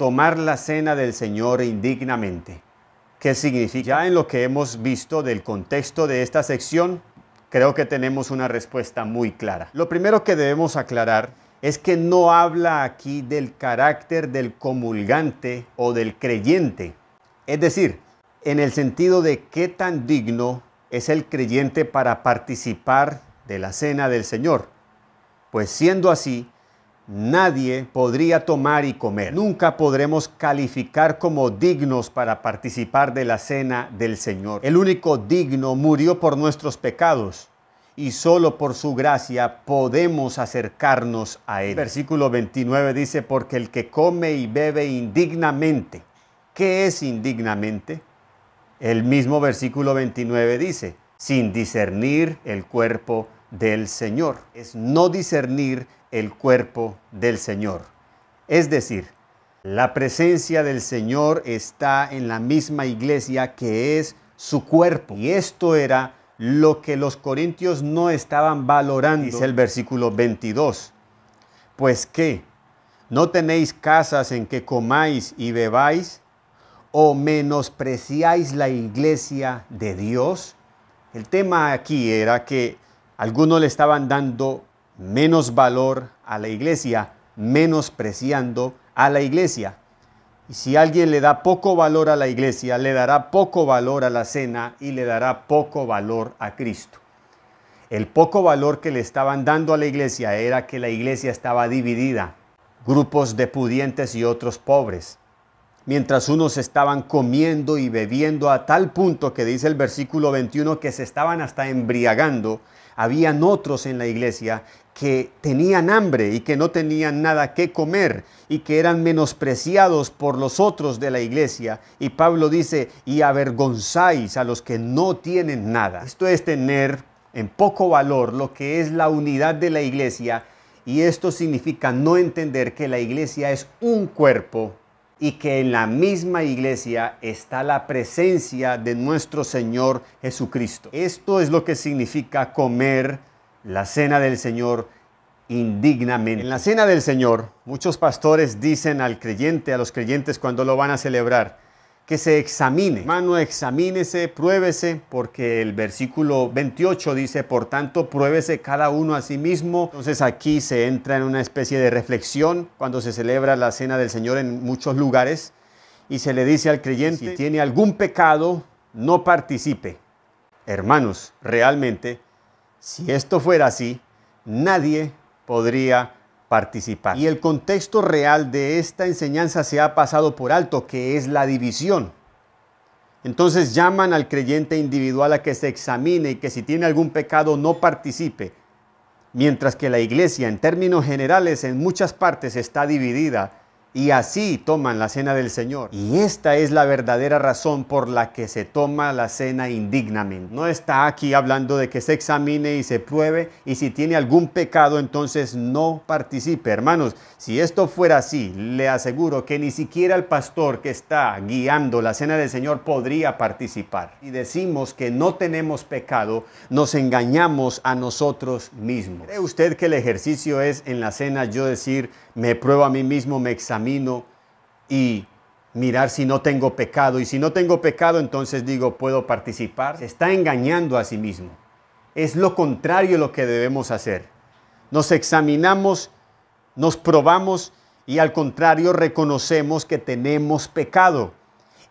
tomar la cena del Señor indignamente. ¿Qué significa? Ya en lo que hemos visto del contexto de esta sección, creo que tenemos una respuesta muy clara. Lo primero que debemos aclarar es que no habla aquí del carácter del comulgante o del creyente. Es decir, en el sentido de qué tan digno es el creyente para participar de la cena del Señor. Pues siendo así, nadie podría tomar y comer. Nunca podremos calificar como dignos para participar de la cena del Señor. El único digno murió por nuestros pecados y solo por su gracia podemos acercarnos a Él. Versículo 29 dice, porque el que come y bebe indignamente, ¿qué es indignamente? El mismo versículo 29 dice, sin discernir el cuerpo del Señor, es no discernir el cuerpo del Señor. Es decir, la presencia del Señor está en la misma iglesia que es su cuerpo. Y esto era lo que los corintios no estaban valorando, dice el versículo 22. Pues qué, no tenéis casas en que comáis y bebáis, o menospreciáis la iglesia de Dios. El tema aquí era que algunos le estaban dando menos valor a la iglesia, menospreciando a la iglesia. Y si alguien le da poco valor a la iglesia, le dará poco valor a la cena y le dará poco valor a Cristo. El poco valor que le estaban dando a la iglesia era que la iglesia estaba dividida, grupos de pudientes y otros pobres. Mientras unos estaban comiendo y bebiendo a tal punto que dice el versículo 21 que se estaban hasta embriagando, habían otros en la iglesia que tenían hambre y que no tenían nada que comer y que eran menospreciados por los otros de la iglesia. Y Pablo dice, y avergonzáis a los que no tienen nada. Esto es tener en poco valor lo que es la unidad de la iglesia y esto significa no entender que la iglesia es un cuerpo y que en la misma iglesia está la presencia de nuestro Señor Jesucristo. Esto es lo que significa comer la cena del Señor indignamente. En la cena del Señor, muchos pastores dicen al creyente, a los creyentes cuando lo van a celebrar, que se examine. Hermano, examínese, pruébese, porque el versículo 28 dice, por tanto, pruébese cada uno a sí mismo. Entonces aquí se entra en una especie de reflexión cuando se celebra la cena del Señor en muchos lugares y se le dice al creyente, si tiene algún pecado, no participe. Hermanos, realmente, si esto fuera así, nadie podría participar. Y el contexto real de esta enseñanza se ha pasado por alto, que es la división. Entonces llaman al creyente individual a que se examine y que si tiene algún pecado no participe, mientras que la iglesia en términos generales en muchas partes está dividida y así toman la cena del Señor. Y esta es la verdadera razón por la que se toma la cena indignamente. No está aquí hablando de que se examine y se pruebe y si tiene algún pecado entonces no participe. Hermanos, si esto fuera así, le aseguro que ni siquiera el pastor que está guiando la cena del Señor podría participar. Y decimos que no tenemos pecado, nos engañamos a nosotros mismos. ¿Cree usted que el ejercicio es en la cena yo decir, me pruebo a mí mismo, me examino? y mirar si no tengo pecado. Y si no tengo pecado, entonces digo, puedo participar. Se está engañando a sí mismo. Es lo contrario lo que debemos hacer. Nos examinamos, nos probamos y al contrario reconocemos que tenemos pecado.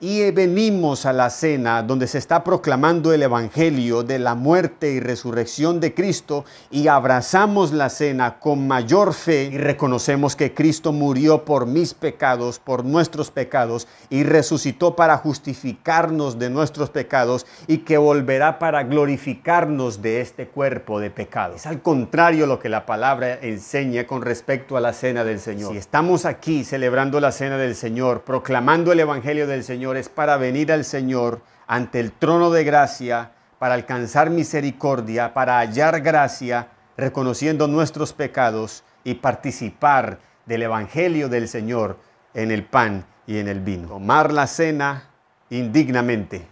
Y eh, venimos a la cena donde se está proclamando el Evangelio de la muerte y resurrección de Cristo y abrazamos la cena con mayor fe y reconocemos que Cristo murió por mis pecados, por nuestros pecados y resucitó para justificarnos de nuestros pecados y que volverá para glorificarnos de este cuerpo de pecado. Es al contrario lo que la palabra enseña con respecto a la cena del Señor. Si estamos aquí celebrando la cena del Señor, proclamando el Evangelio del Señor, es para venir al Señor ante el trono de gracia, para alcanzar misericordia, para hallar gracia, reconociendo nuestros pecados y participar del Evangelio del Señor en el pan y en el vino. Tomar la cena indignamente.